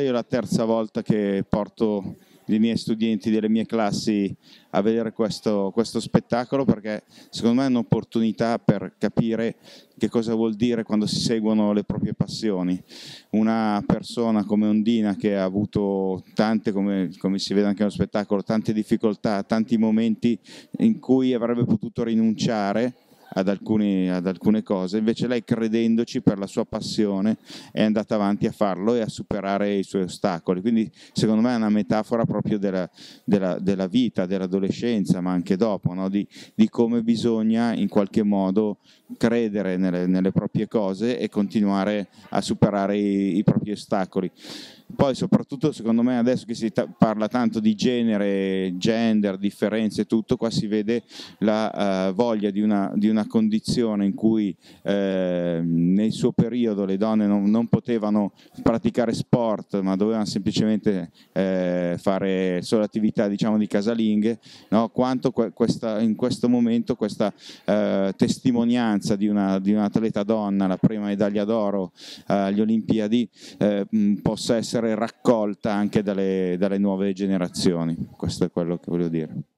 Io è la terza volta che porto i miei studenti delle mie classi a vedere questo, questo spettacolo perché secondo me è un'opportunità per capire che cosa vuol dire quando si seguono le proprie passioni. Una persona come Ondina che ha avuto tante, come, come si vede anche nello spettacolo, tante difficoltà, tanti momenti in cui avrebbe potuto rinunciare ad, alcuni, ad alcune cose, invece lei credendoci per la sua passione è andata avanti a farlo e a superare i suoi ostacoli. Quindi secondo me è una metafora proprio della, della, della vita, dell'adolescenza, ma anche dopo, no? di, di, come bisogna in qualche modo credere nelle, nelle proprie cose e continuare a superare i, i propri ostacoli. Poi soprattutto secondo me adesso che si ta- parla tanto di genere, gender, differenze e tutto, qua si vede la uh, voglia di una, di una una condizione in cui eh, nel suo periodo le donne non, non, potevano praticare sport ma dovevano semplicemente eh, fare solo attività diciamo, di casalinghe, no? quanto que- questa, in questo momento questa eh, testimonianza di, una, di, un'atleta donna, la prima medaglia d'oro agli Olimpiadi, eh, mm, possa essere raccolta anche dalle, dalle nuove generazioni. Questo è quello che voglio dire.